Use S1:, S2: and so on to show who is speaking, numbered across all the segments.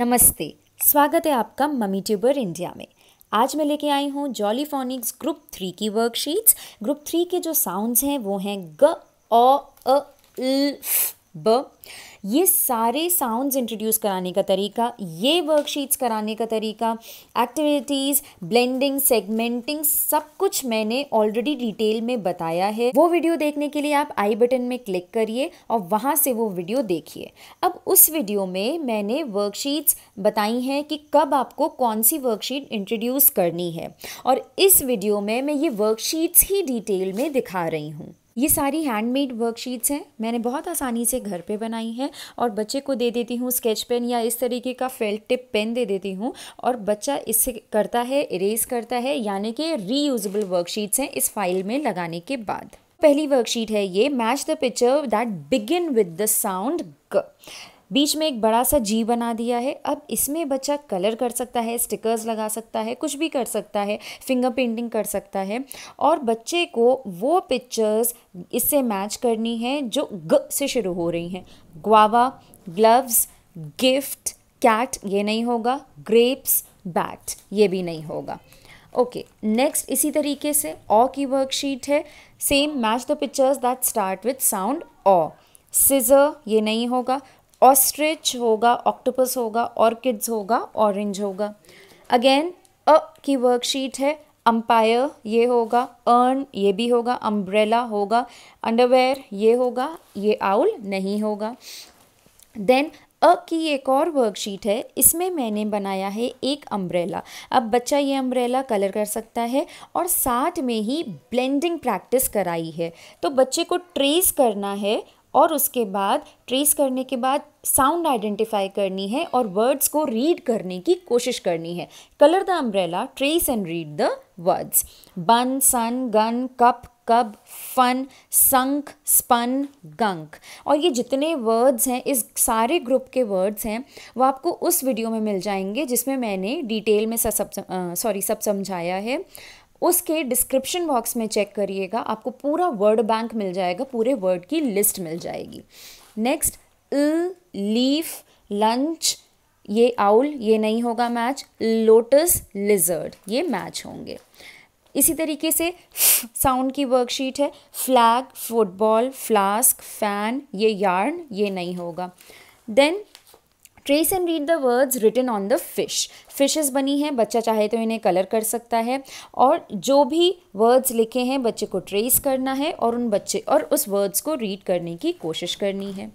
S1: नमस्ते स्वागत है आपका मम्मी ट्यूबर इंडिया में आज मैं लेके आई हूँ जॉलीफोनिक्स ग्रुप थ्री की वर्कशीट्स ग्रुप थ्री के जो साउंड्स हैं वो हैं ग अ ल ब ये सारे साउंड्स इंट्रोड्यूस कराने का तरीका ये वर्कशीट्स कराने का तरीका एक्टिविटीज़ ब्लेंडिंग सेगमेंटिंग सब कुछ मैंने ऑलरेडी डिटेल में बताया है वो वीडियो देखने के लिए आप आई बटन में क्लिक करिए और वहाँ से वो वीडियो देखिए अब उस वीडियो में मैंने वर्कशीट्स बताई हैं कि कब आपको कौन सी वर्कशीट इंट्रोड्यूस करनी है और इस वीडियो में मैं ये वर्कशीट्स ही डिटेल में दिखा रही हूँ ये सारी हैंडमेड वर्कशीट्स हैं मैंने बहुत आसानी से घर पे बनाई हैं और बच्चे को दे देती हूँ स्केच पेन या इस तरीके का फेल्ट टिप पेन दे देती हूँ और बच्चा इससे करता है इरेज करता है यानी कि रीयूजबल वर्कशीट्स हैं इस फाइल में लगाने के बाद पहली वर्कशीट है ये match the picture that begin with the sound ग बीच में एक बड़ा सा जी बना दिया है अब इसमें बच्चा कलर कर सकता है स्टिकर्स लगा सकता है कुछ भी कर सकता है फिंगर पेंटिंग कर सकता है और बच्चे को वो पिक्चर्स इससे मैच करनी है जो ग से शुरू हो रही हैं ग्वावा ग्लव्स गिफ्ट कैट ये नहीं होगा ग्रेप्स बैट ये भी नहीं होगा ओके okay, नेक्स्ट इसी तरीके से ऑ की वर्कशीट है same match the pictures that start with sound ऑ सिजर ये नहीं होगा ऑस्ट्रिच होगा ऑक्टोपस होगा ऑर्किड्स होगा ऑरेंज होगा अगेन अ की वर्कशीट है अम्पायर ये होगा अर्न ये भी होगा अम्ब्रेला होगा अंडरवेयर ये होगा ये आउल नहीं होगा देन अ की एक और वर्कशीट है इसमें मैंने बनाया है एक अम्ब्रेला अब बच्चा ये अम्ब्रेला कलर कर सकता है और साथ में ही ब्लेंडिंग प्रैक्टिस कराई है तो बच्चे को ट्रेस करना है और उसके बाद ट्रेस करने के बाद साउंड आइडेंटिफाई करनी है और वर्ड्स को रीड करने की कोशिश करनी है colour the umbrella trace and read the words bun sun gun cup cub fun sunk spun gunk और ये जितने वर्ड्स हैं इस सारे ग्रुप के वर्ड्स हैं वो आपको उस वीडियो में मिल जाएंगे जिसमें मैंने डिटेल में सब सॉरी सब समझाया है उसके डिस्क्रिप्शन बॉक्स में चेक करिएगा आपको पूरा वर्ड बैंक मिल जाएगा पूरे वर्ड की लिस्ट मिल जाएगी नेक्स्ट ल लीफ लंच ये आउल ये नहीं होगा मैच लोटस लिजर्ड ये मैच होंगे इसी तरीके से साउंड की वर्कशीट है फ्लैग फुटबॉल फ्लास्क फैन ये यार्न ये नहीं होगा then trace and read the words written on the fish fishes बनी हैं बच्चा चाहे तो इन्हें कलर कर सकता है और जो भी वर्ड्स लिखे हैं बच्चे को ट्रेस करना है और उन बच्चे और उस वर्ड्स को रीड करने की कोशिश करनी है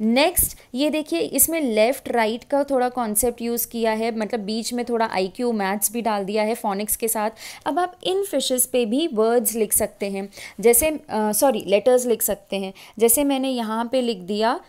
S1: नेक्स्ट ये देखिए इसमें लेफ़्ट राइट का थोड़ा कॉन्सेप्ट यूज़ किया है मतलब बीच में थोड़ा आई क्यू मैथ्स भी डाल दिया है फोनिक्स के साथ अब आप इन फिशेस पे भी वर्ड्स लिख सकते हैं जैसे सॉरी लेटर्स लिख सकते हैं जैसे मैंने यहाँ पे लिख दिया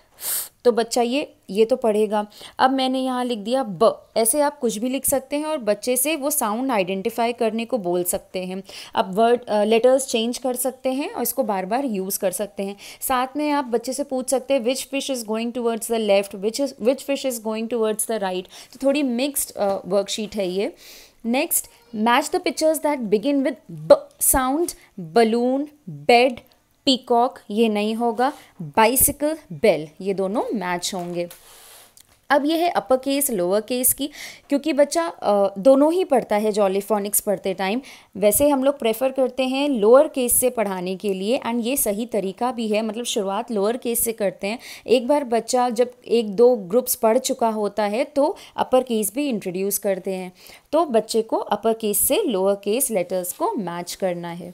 S1: तो बच्चा ये ये तो पढ़ेगा अब मैंने यहाँ लिख दिया ब ऐसे आप कुछ भी लिख सकते हैं और बच्चे से वो साउंड आइडेंटिफाई करने को बोल सकते हैं आप वर्ड लेटर्स चेंज कर सकते हैं और इसको बार बार यूज़ कर सकते हैं साथ में आप बच्चे से पूछ सकते हैं which fish is going towards the left which is which fish is going towards the right तो थोड़ी मिक्सड वर्कशीट है ये next match the pictures that begin with b sound balloon bed peacock ये नहीं होगा बाइसिकल बेल ये दोनों match होंगे अब यह है अपर केस लोअर केस की क्योंकि बच्चा दोनों ही पढ़ता है जॉलीफोनिक्स पढ़ते टाइम वैसे हम लोग प्रेफर करते हैं लोअर केस से पढ़ाने के लिए एंड ये सही तरीका भी है मतलब शुरुआत लोअर केस से करते हैं एक बार बच्चा जब एक दो ग्रुप्स पढ़ चुका होता है तो अपर केस भी इंट्रोड्यूस करते हैं तो बच्चे को अपर केस से लोअर केस लेटर्स को मैच करना है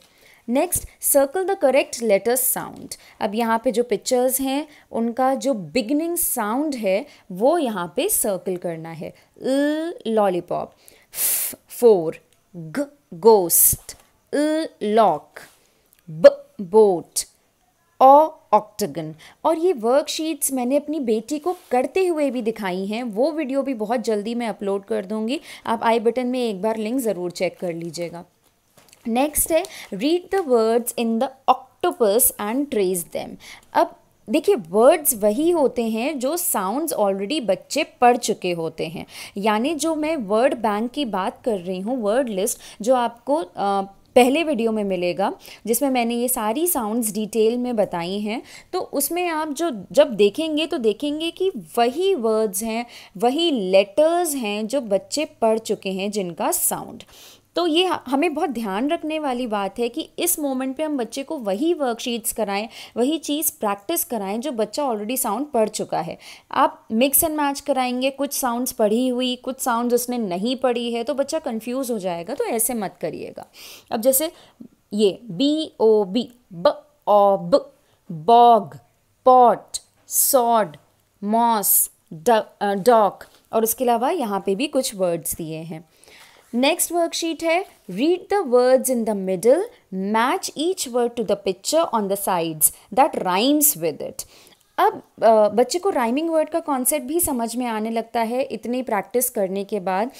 S1: next circle the correct letter sound अब यहाँ पे जो पिक्चर्स हैं उनका जो बिगनिंग साउंड है वो यहाँ पे सर्कल करना है lollipop four g ghost lock b boat और ऑक्टगन और ये वर्कशीट्स मैंने अपनी बेटी को करते हुए भी दिखाई हैं वो वीडियो भी बहुत जल्दी मैं अपलोड कर दूँगी आप आई बटन में एक बार लिंक ज़रूर चेक कर लीजिएगा नेक्स्ट है read the words in the octopus and trace them अब देखिए वर्ड्स वही होते हैं जो साउंड्स ऑलरेडी बच्चे पढ़ चुके होते हैं यानी जो मैं वर्ड बैंक की बात कर रही हूँ वर्ड लिस्ट जो आपको आ, पहले वीडियो में मिलेगा जिसमें मैंने ये सारी साउंड्स डिटेल में बताई हैं तो उसमें आप जो जब देखेंगे तो देखेंगे कि वही वर्ड्स हैं वही लेटर्स हैं जो बच्चे पढ़ चुके हैं जिनका साउंड तो ये हमें बहुत ध्यान रखने वाली बात है कि इस मोमेंट पे हम बच्चे को वही वर्कशीट्स कराएं वही चीज़ प्रैक्टिस कराएं जो बच्चा ऑलरेडी साउंड पढ़ चुका है आप मिक्स एंड मैच कराएंगे कुछ साउंड्स पढ़ी हुई कुछ साउंड्स उसने नहीं पढ़ी है तो बच्चा कन्फ्यूज़ हो जाएगा तो ऐसे मत करिएगा अब जैसे ये B O B b o b bog pot sod moss dock और उसके अलावा यहाँ पे भी कुछ वर्ड्स दिए हैं नेक्स्ट वर्कशीट है read the words in the middle match each word to the picture on the sides that rhymes with it अब बच्चे को राइमिंग वर्ड का कॉन्सेप्ट भी समझ में आने लगता है इतनी प्रैक्टिस करने के बाद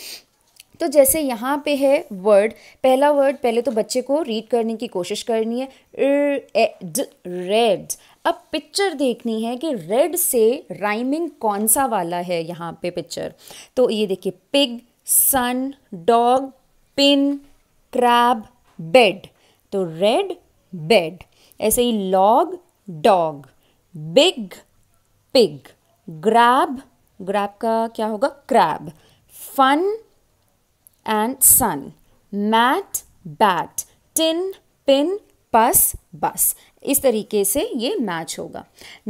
S1: तो जैसे यहाँ पे है वर्ड पहला वर्ड पहले तो बच्चे को रीड करने की कोशिश करनी है रेड रेड अब पिक्चर देखनी है कि रेड से राइमिंग कौन सा वाला है यहाँ पे पिक्चर तो ये देखिए pig sun dog pin crab bed तो रेड बेड ऐसे ही log dog big pig grab grab का क्या होगा crab fun and sun mat bat tin pin pus bus इस तरीके से ये मैच होगा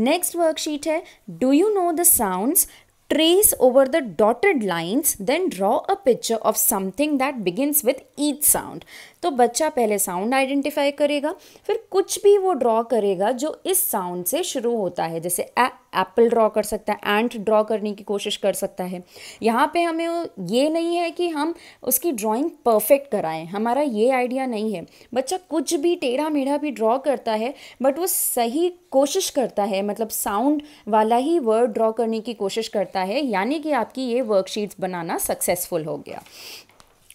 S1: नेक्स्ट वर्कशीट है do you know the sounds Trace over the dotted lines, then draw a picture of something that begins with each sound. तो बच्चा पहले sound identify करेगा फिर कुछ भी वो ड्रॉ करेगा जो इस साउंड से शुरू होता है जैसे ए एप्पल ड्रॉ कर सकता है एंट ड्रॉ करने की कोशिश कर सकता है यहाँ पे हमें ये नहीं है कि हम उसकी ड्राइंग परफेक्ट कराएं हमारा ये आइडिया नहीं है बच्चा कुछ भी टेढ़ा मेढ़ा भी ड्रॉ करता है बट वो सही कोशिश करता है मतलब साउंड वाला ही वर्ड ड्रॉ करने की कोशिश करता है यानी कि आपकी ये वर्कशीट्स बनाना सक्सेसफुल हो गया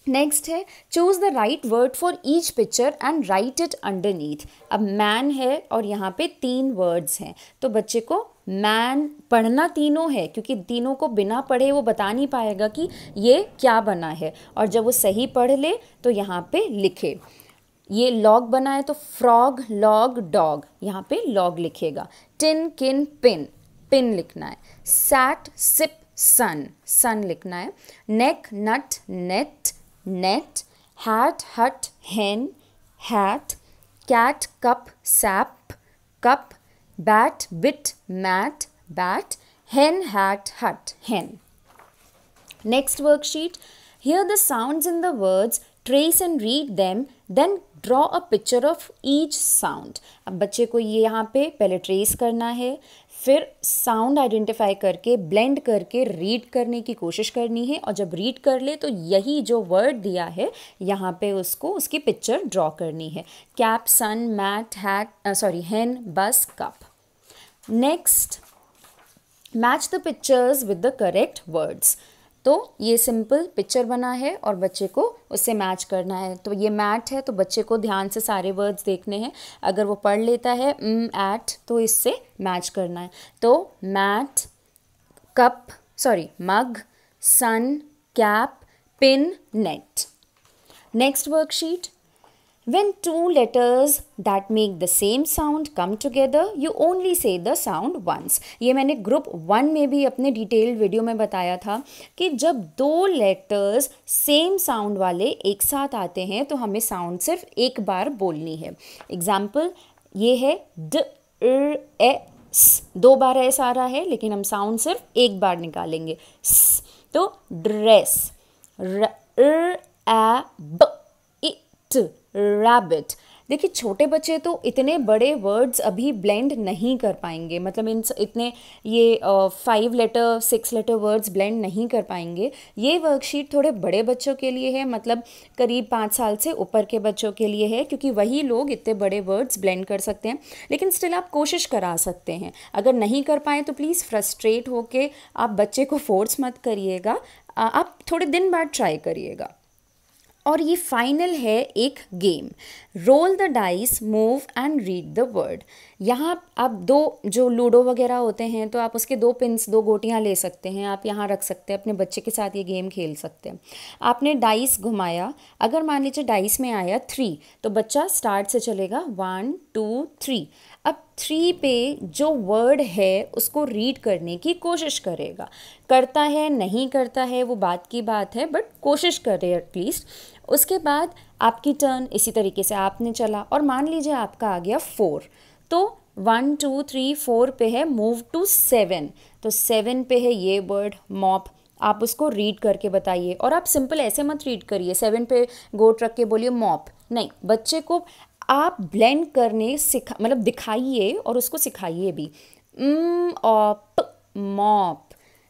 S1: नेक्स्ट है choose the right word for each picture and write it underneath अब मैन है और यहाँ पे तीन वर्ड्स हैं तो बच्चे को मैन पढ़ना तीनों है क्योंकि तीनों को बिना पढ़े वो बता नहीं पाएगा कि ये क्या बना है और जब वो सही पढ़ ले तो यहाँ पे लिखे ये लॉग बना है तो फ्रॉग लॉग डॉग यहाँ पे लॉग लिखेगा टिन किन पिन पिन लिखना है सैट सिप सन सन लिखना है neck nut net net, hat, hut, hen, hat, cat, cup, sap, cup, bat, bit, mat, bat, hen, hat, hut, hen. Next worksheet. Hear the sounds in the words, trace and read them, then draw a picture of each sound अब बच्चे को ये यहाँ पे पहले trace करना है फिर साउंड आइडेंटिफाई करके ब्लेंड करके रीड करने की कोशिश करनी है और जब रीड कर ले तो यही जो वर्ड दिया है यहाँ पे उसको उसकी पिक्चर ड्रॉ करनी है cap sun mat hat sorry hen bus cup next match the pictures with the correct words तो ये सिंपल पिक्चर बना है और बच्चे को उससे मैच करना है तो ये मैट है तो बच्चे को ध्यान से सारे वर्ड्स देखने हैं अगर वो पढ़ लेता है एट mm, तो इससे मैच करना है तो mat cup sorry mug sun cap pin net next worksheet When two letters that make the same sound come together, you only say the sound once. ये मैंने ग्रुप वन में भी अपने डिटेल वीडियो में बताया था कि जब दो लेटर्स सेम साउंड वाले एक साथ आते हैं तो हमें साउंड सिर्फ एक बार बोलनी है एग्जाम्पल ये है ड एस दो बार एस आ रहा है लेकिन हम साउंड सिर्फ एक बार निकालेंगे स तो ड्रेस र, र, आ, ब, इट रैबिट देखिए छोटे बच्चे तो इतने बड़े वर्ड्स अभी ब्लेंड नहीं कर पाएंगे मतलब इन इतने ये five letter six letter words blend नहीं कर पाएंगे ये वर्कशीट थोड़े बड़े बच्चों के लिए है मतलब करीब पाँच साल से ऊपर के बच्चों के लिए है क्योंकि वही लोग इतने बड़े वर्ड्स ब्लेंड कर सकते हैं लेकिन स्टिल आप कोशिश करा सकते हैं अगर नहीं कर पाए तो प्लीज़ फ्रस्ट्रेट होकर आप बच्चे को फोर्स मत करिएगा आप थोड़े दिन बाद ट्राई करिएगा और ये फाइनल है एक game roll the dice move and read the word यहाँ आप दो जो लूडो वगैरह होते हैं तो आप उसके दो पिंस दो गोटियाँ ले सकते हैं आप यहाँ रख सकते हैं अपने बच्चे के साथ ये गेम खेल सकते हैं आपने डाइस घुमाया अगर मान लीजिए डाइस में आया थ्री तो बच्चा स्टार्ट से चलेगा वन टू थ्री अब थ्री पे जो वर्ड है उसको रीड करने की कोशिश करेगा करता है नहीं करता है वो बात की बात है बट कोशिश करे एटलीस्ट उसके बाद आपकी टर्न इसी तरीके से आपने चला और मान लीजिए आपका आ गया फोर तो वन टू थ्री फोर पे है मूव टू सेवन तो सेवन पे है ये वर्ड मॉप आप उसको रीड करके बताइए और आप सिंपल ऐसे मत रीड करिए सेवन पे गोट रख के बोलिए मॉप नहीं बच्चे को आप ब्लेंड करने सिखा मतलब दिखाइए और उसको सिखाइए भी प मॉप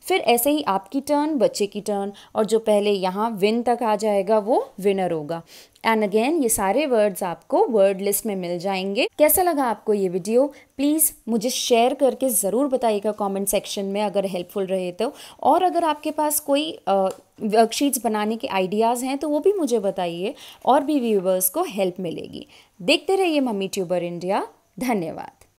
S1: फिर ऐसे ही आपकी टर्न बच्चे की टर्न और जो पहले यहाँ विन तक आ जाएगा वो विनर होगा एंड अगेन ये सारे वर्ड्स आपको वर्ड लिस्ट में मिल जाएंगे कैसा लगा आपको ये वीडियो प्लीज़ मुझे शेयर करके ज़रूर बताइएगा कमेंट सेक्शन में अगर हेल्पफुल रहे तो और अगर आपके पास कोई वर्कशीट्स बनाने के आइडियाज़ हैं तो वो भी मुझे बताइए और भी व्यूवर्स को हेल्प मिलेगी देखते रहिए मम्मी ट्यूबर इंडिया धन्यवाद